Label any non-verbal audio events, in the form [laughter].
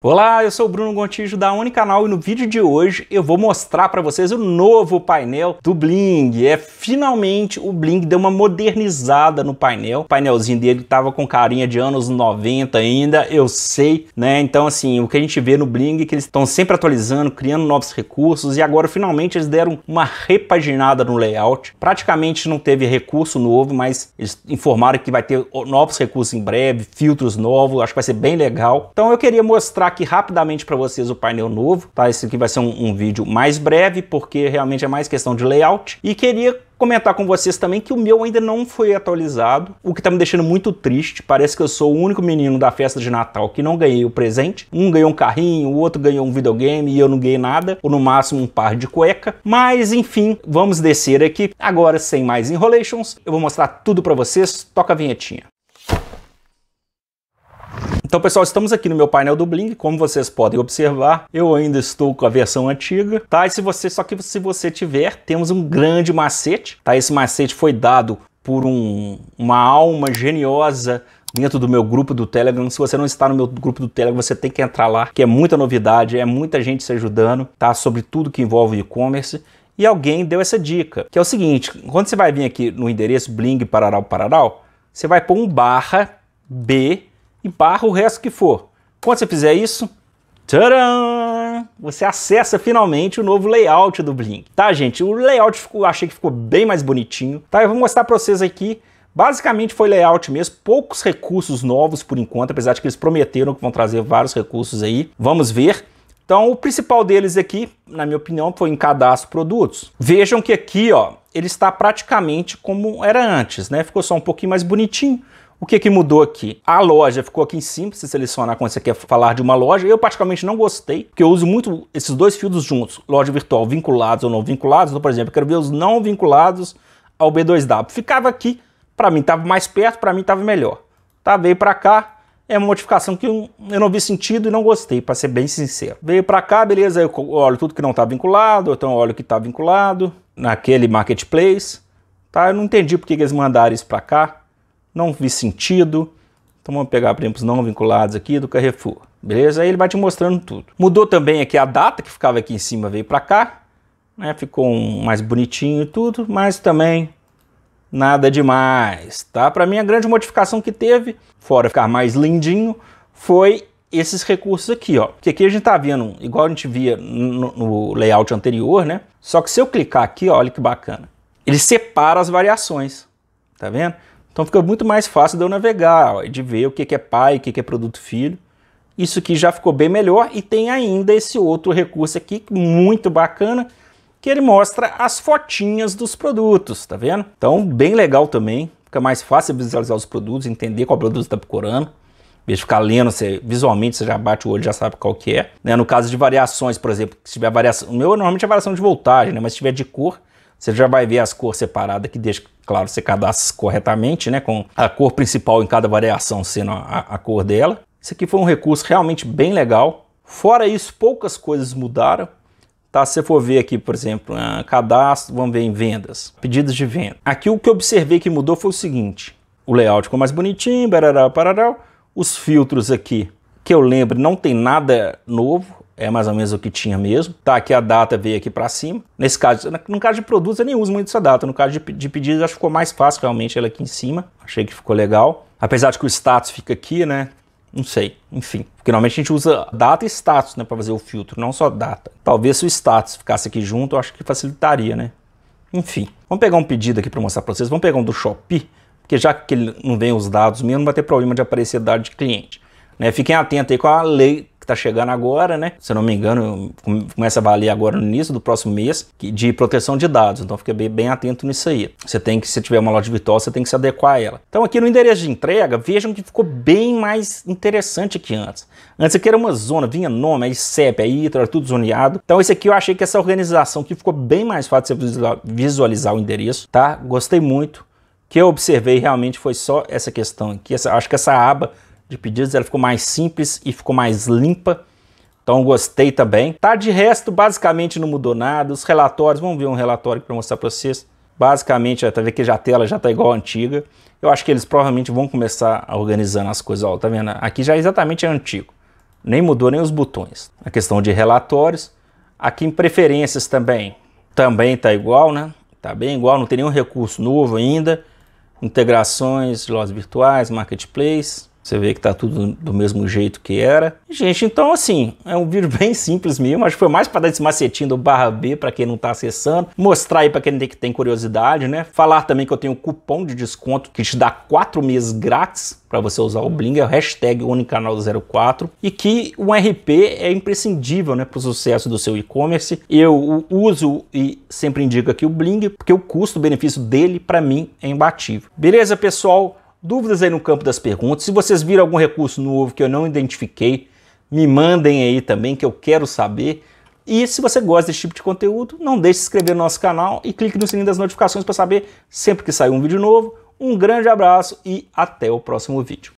Olá, eu sou o Bruno Gontijo da Unicanal e no vídeo de hoje eu vou mostrar para vocês o novo painel do Bling. É finalmente o Bling deu uma modernizada no painel. O painelzinho dele tava com carinha de anos 90 ainda, eu sei, né? Então assim, o que a gente vê no Bling é que eles estão sempre atualizando, criando novos recursos e agora finalmente eles deram uma repaginada no layout. Praticamente não teve recurso novo, mas eles informaram que vai ter novos recursos em breve, filtros novos, acho que vai ser bem legal. Então eu queria mostrar aqui rapidamente para vocês o painel novo, tá? Esse aqui vai ser um, um vídeo mais breve, porque realmente é mais questão de layout. E queria comentar com vocês também que o meu ainda não foi atualizado, o que tá me deixando muito triste. Parece que eu sou o único menino da festa de Natal que não ganhei o presente. Um ganhou um carrinho, o outro ganhou um videogame e eu não ganhei nada, ou no máximo um par de cueca. Mas enfim, vamos descer aqui. Agora, sem mais enrolations, eu vou mostrar tudo para vocês. Toca a vinhetinha. Então, pessoal, estamos aqui no meu painel do Bling. Como vocês podem observar, eu ainda estou com a versão antiga, tá? E se você, só que se você tiver, temos um grande macete, tá? Esse macete foi dado por um, uma alma geniosa dentro do meu grupo do Telegram. Se você não está no meu grupo do Telegram, você tem que entrar lá, que é muita novidade, é muita gente se ajudando, tá? Sobre tudo que envolve e-commerce. E alguém deu essa dica, que é o seguinte, quando você vai vir aqui no endereço bling pararau pararau, você vai pôr um barra B e barra o resto que for. Quando você fizer isso, tcharam! Você acessa finalmente o novo layout do Blink. Tá, gente? O layout ficou, achei que ficou bem mais bonitinho. Tá, eu vou mostrar para vocês aqui Basicamente foi layout mesmo, poucos recursos novos por enquanto, apesar de que eles prometeram que vão trazer vários recursos aí. Vamos ver. Então, o principal deles aqui, na minha opinião, foi em cadastro produtos. Vejam que aqui, ó, ele está praticamente como era antes, né? Ficou só um pouquinho mais bonitinho, o que, é que mudou aqui? A loja ficou aqui em cima, você selecionar quando você quer falar de uma loja. Eu particularmente não gostei, porque eu uso muito esses dois filtros juntos, loja virtual vinculados ou não vinculados. Então, por exemplo, eu quero ver os não vinculados ao B2W. Ficava aqui, para mim estava mais perto, para mim estava melhor. Tá, veio para cá, é uma modificação que eu não vi sentido e não gostei, para ser bem sincero. Veio para cá, beleza, eu olho tudo que não está vinculado, então olho o que está vinculado naquele marketplace. Tá? Eu não entendi porque eles mandaram isso para cá não vi sentido. Então vamos pegar prêmios não vinculados aqui do Carrefour. Beleza? Aí ele vai te mostrando tudo. Mudou também aqui a data que ficava aqui em cima, veio para cá. Né? Ficou um mais bonitinho e tudo, mas também nada demais, tá? Para mim a grande modificação que teve, fora ficar mais lindinho, foi esses recursos aqui, ó. Porque aqui a gente tá vendo, igual a gente via no, no layout anterior, né? Só que se eu clicar aqui, ó, olha que bacana. Ele separa as variações, tá vendo? Então fica muito mais fácil de eu navegar, de ver o que é pai, o que é produto filho. Isso aqui já ficou bem melhor e tem ainda esse outro recurso aqui muito bacana, que ele mostra as fotinhas dos produtos, tá vendo? Então bem legal também, fica mais fácil visualizar os produtos, entender qual produto está procurando vez de ficar lendo, você, visualmente você já bate o olho, já sabe qual que é. Né? No caso de variações, por exemplo, se tiver variação, o meu normalmente é variação de voltagem, né? mas se tiver de cor, você já vai ver as cores separadas, que deixa claro você cadastra corretamente, né? Com a cor principal em cada variação sendo a, a cor dela. Isso aqui foi um recurso realmente bem legal. Fora isso, poucas coisas mudaram. Tá, se você for ver aqui, por exemplo, ah, cadastro, vamos ver em vendas, pedidos de venda. Aqui o que eu observei que mudou foi o seguinte: o layout ficou mais bonitinho, barará, barará. Os filtros aqui, que eu lembro, não tem nada novo é mais ou menos o que tinha mesmo. Tá aqui a data, veio aqui para cima. Nesse caso, no caso de produtos, eu nem uso muito essa data. No caso de, de pedidos, acho que ficou mais fácil realmente ela aqui em cima. Achei que ficou legal. Apesar de que o status fica aqui, né? Não sei, enfim. Porque normalmente a gente usa data e status, né, para fazer o filtro, não só data. Talvez se o status ficasse aqui junto, eu acho que facilitaria, né? Enfim. Vamos pegar um pedido aqui para mostrar para vocês. Vamos pegar um do Shopee, porque já que ele não vem os dados mesmo, não vai ter problema de aparecer dado de cliente. Né? Fiquem atentos aí com a lei está chegando agora, né? Se eu não me engano, começa a valer agora no início do próximo mês, de proteção de dados. Então fica bem, bem atento nisso aí. Você tem que, se tiver uma loja virtual, você tem que se adequar a ela. Então aqui no endereço de entrega, vejam que ficou bem mais interessante que antes. Antes aqui era uma zona, vinha nome, aí CEP, aí tudo zoneado. Então esse aqui eu achei que essa organização que ficou bem mais fácil de você visualizar o endereço, tá? Gostei muito. O que eu observei realmente foi só essa questão aqui. Essa, acho que essa aba de pedidos, ela ficou mais simples e ficou mais limpa. Então gostei também. Tá de resto, basicamente não mudou nada. Os relatórios, vamos ver um relatório para mostrar para vocês. Basicamente, tá vendo que já a tela já tá igual a antiga. Eu acho que eles provavelmente vão começar organizando as coisas, ó, tá vendo? Aqui já é exatamente é antigo. Nem mudou nem os botões. A questão de relatórios, aqui em preferências também. Também tá igual, né? Tá bem igual, não tem nenhum recurso novo ainda. Integrações, lojas virtuais, marketplace. Você vê que tá tudo do mesmo jeito que era. Gente, então assim, é um vídeo [laughs] bem simples mesmo. Acho que foi mais para dar esse macetinho do barra B para quem não tá acessando. Mostrar aí para quem tem, que tem curiosidade, né? Falar também que eu tenho um cupom de desconto que te dá 4 meses grátis para você usar o Bling, é o hashtag unicanal04, e que o RP é imprescindível né, para o sucesso do seu e-commerce. Eu uso e sempre indico aqui o Bling, porque o custo-benefício dele, para mim, é imbatível. Beleza, pessoal? Dúvidas aí no campo das perguntas. Se vocês viram algum recurso novo que eu não identifiquei, me mandem aí também que eu quero saber. E se você gosta desse tipo de conteúdo, não deixe de se inscrever no nosso canal e clique no sininho das notificações para saber sempre que sair um vídeo novo. Um grande abraço e até o próximo vídeo.